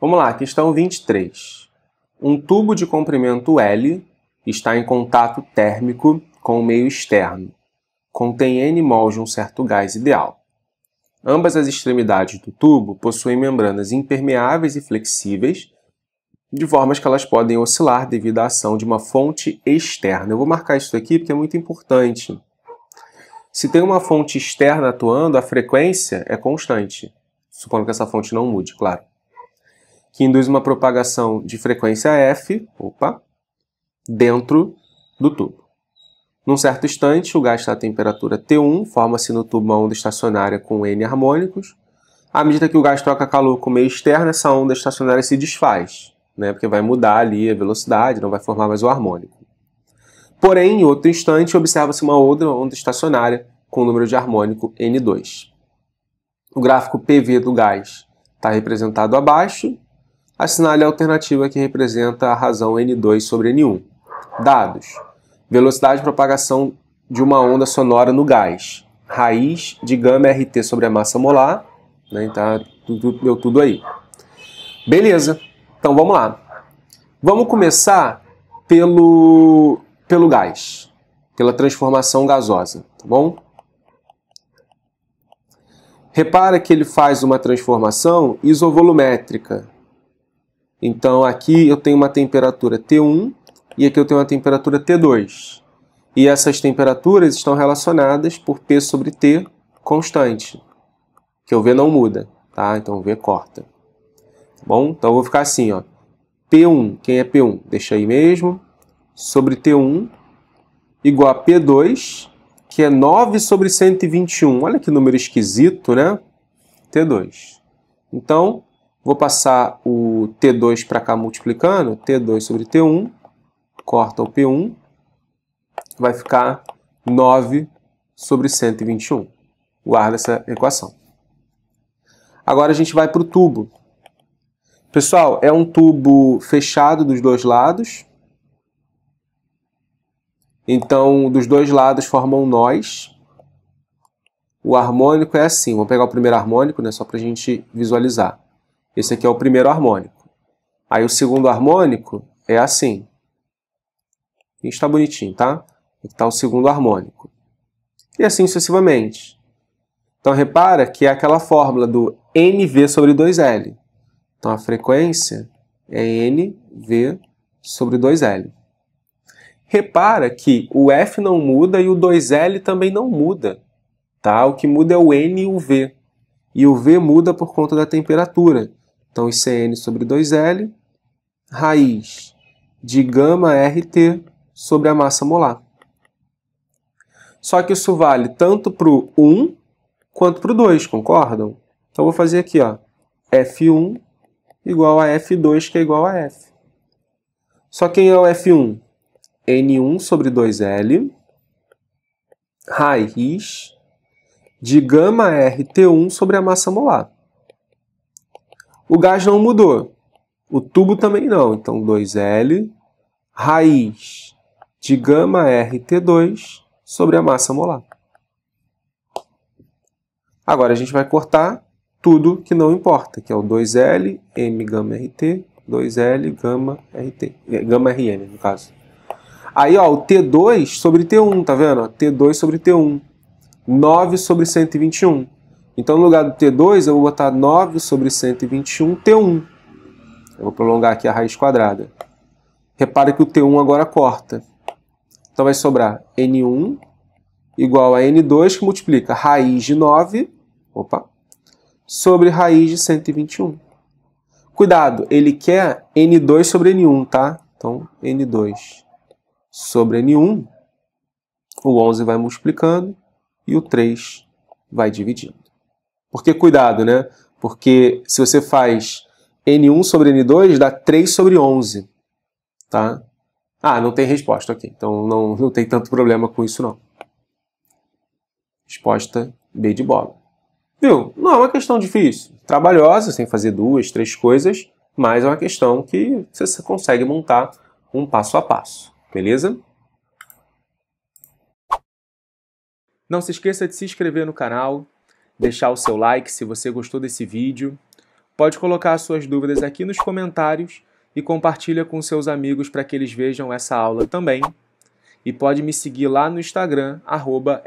Vamos lá, questão 23. Um tubo de comprimento L está em contato térmico com o meio externo. Contém N mol de um certo gás ideal. Ambas as extremidades do tubo possuem membranas impermeáveis e flexíveis, de formas que elas podem oscilar devido à ação de uma fonte externa. Eu vou marcar isso aqui porque é muito importante. Se tem uma fonte externa atuando, a frequência é constante, supondo que essa fonte não mude, claro que induz uma propagação de frequência F, opa, dentro do tubo. Num certo instante, o gás está à temperatura T1, forma-se no tubo uma onda estacionária com N harmônicos. À medida que o gás troca calor com o meio externo, essa onda estacionária se desfaz, né, porque vai mudar ali a velocidade, não vai formar mais o harmônico. Porém, em outro instante, observa-se uma outra onda estacionária com o número de harmônico N2. O gráfico PV do gás está representado abaixo, assinale a alternativa que representa a razão N2 sobre N1. Dados: velocidade de propagação de uma onda sonora no gás, raiz de gama RT sobre a massa molar, né, tá deu tudo aí. Beleza, então vamos lá. Vamos começar pelo, pelo gás, pela transformação gasosa, tá bom? Repara que ele faz uma transformação isovolumétrica, então aqui eu tenho uma temperatura T1 e aqui eu tenho uma temperatura T2. E essas temperaturas estão relacionadas por P sobre T constante, que o V não muda, tá? Então o V corta. Tá bom? Então eu vou ficar assim, ó. P1, quem é P1? Deixa aí mesmo. Sobre T1 igual a P2, que é 9 sobre 121. Olha que número esquisito, né? T2. Então, vou passar o T2 para cá multiplicando, T2 sobre T1, corta o P1, vai ficar 9 sobre 121. Guarda essa equação. Agora a gente vai para o tubo. Pessoal, é um tubo fechado dos dois lados. Então, dos dois lados formam nós. O harmônico é assim. Vou pegar o primeiro harmônico, né, só para a gente visualizar. Esse aqui é o primeiro harmônico. Aí o segundo harmônico é assim. está bonitinho, tá? Aqui está o segundo harmônico. E assim sucessivamente. Então repara que é aquela fórmula do NV sobre 2L. Então a frequência é NV sobre 2L. Repara que o F não muda e o 2L também não muda. Tá? O que muda é o N e o V. E o V muda por conta da temperatura. Então isso é N sobre 2L raiz de gama RT sobre a massa molar. Só que isso vale tanto para o 1 quanto para o 2, concordam? Então vou fazer aqui, ó, F1 igual a F2, que é igual a F. Só quem é o F1? N1 sobre 2L raiz de gama rt 1 sobre a massa molar. O gás não mudou, o tubo também não. Então, 2L raiz de gama RT2 sobre a massa molar. Agora a gente vai cortar tudo que não importa, que é o 2L, M gama RT, 2L gama RT, eh, gama RM no caso. Aí ó, o T2 sobre T1, tá vendo? T2 sobre T1, 9 sobre 121. Então no lugar do T2 eu vou botar 9 sobre 121 T1. Eu vou prolongar aqui a raiz quadrada. Repare que o T1 agora corta. Então vai sobrar N1 igual a N2 que multiplica raiz de 9 opa, sobre raiz de 121. Cuidado, ele quer N2 sobre N1, tá? Então, N2 sobre N1, o 11 vai multiplicando e o 3 vai dividindo. Porque cuidado, né? Porque se você faz N1 sobre N2 dá 3 sobre 11. Tá? Ah, não tem resposta aqui. Então não, não tem tanto problema com isso não. Resposta B de bola. Viu? Não é uma questão difícil. Trabalhosa, sem fazer duas, três coisas, mas é uma questão que você consegue montar um passo a passo. Beleza? Não se esqueça de se inscrever no canal, deixar o seu like se você gostou desse vídeo Pode colocar suas dúvidas aqui nos comentários e compartilha com seus amigos para que eles vejam essa aula também. E pode me seguir lá no Instagram, arroba